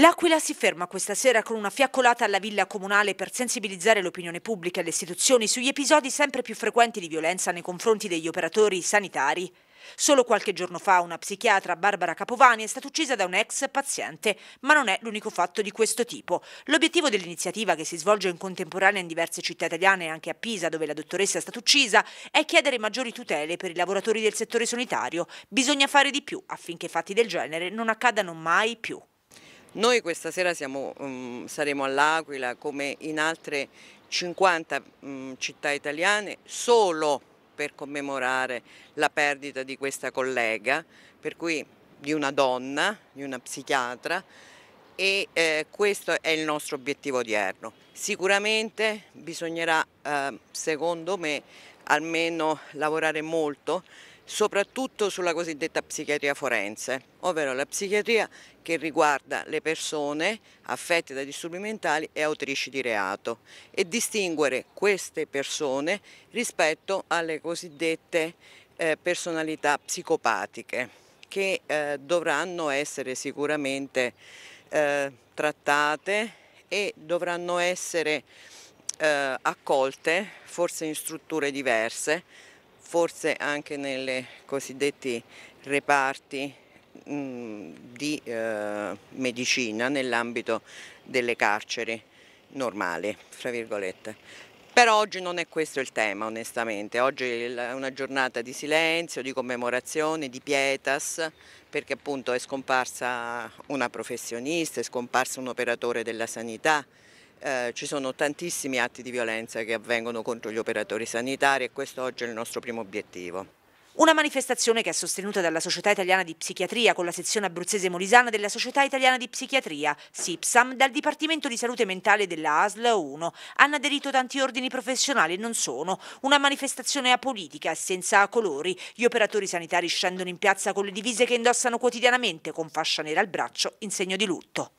L'Aquila si ferma questa sera con una fiaccolata alla villa comunale per sensibilizzare l'opinione pubblica e le istituzioni sugli episodi sempre più frequenti di violenza nei confronti degli operatori sanitari. Solo qualche giorno fa una psichiatra, Barbara Capovani, è stata uccisa da un ex paziente, ma non è l'unico fatto di questo tipo. L'obiettivo dell'iniziativa, che si svolge in contemporanea in diverse città italiane e anche a Pisa, dove la dottoressa è stata uccisa, è chiedere maggiori tutele per i lavoratori del settore sanitario. Bisogna fare di più affinché fatti del genere non accadano mai più. Noi questa sera siamo, um, saremo all'Aquila come in altre 50 um, mm, città italiane solo per commemorare la perdita di questa collega, per cui di una donna, di una psichiatra e eh, questo è il nostro obiettivo odierno. Sicuramente bisognerà, eh, secondo me, almeno lavorare molto soprattutto sulla cosiddetta psichiatria forense, ovvero la psichiatria che riguarda le persone affette da disturbi mentali e autrici di reato e distinguere queste persone rispetto alle cosiddette eh, personalità psicopatiche che eh, dovranno essere sicuramente eh, trattate e dovranno essere eh, accolte forse in strutture diverse forse anche nei cosiddetti reparti mm, di eh, medicina nell'ambito delle carceri normali, fra virgolette. Però oggi non è questo il tema, onestamente. Oggi è una giornata di silenzio, di commemorazione, di pietas, perché appunto è scomparsa una professionista, è scomparso un operatore della sanità, eh, ci sono tantissimi atti di violenza che avvengono contro gli operatori sanitari e questo oggi è il nostro primo obiettivo. Una manifestazione che è sostenuta dalla Società Italiana di Psichiatria con la sezione abruzzese molisana della Società Italiana di Psichiatria, SIPSAM, dal Dipartimento di Salute Mentale della ASL 1. Hanno aderito tanti ordini professionali e non sono. Una manifestazione apolitica e senza colori. Gli operatori sanitari scendono in piazza con le divise che indossano quotidianamente, con fascia nera al braccio, in segno di lutto.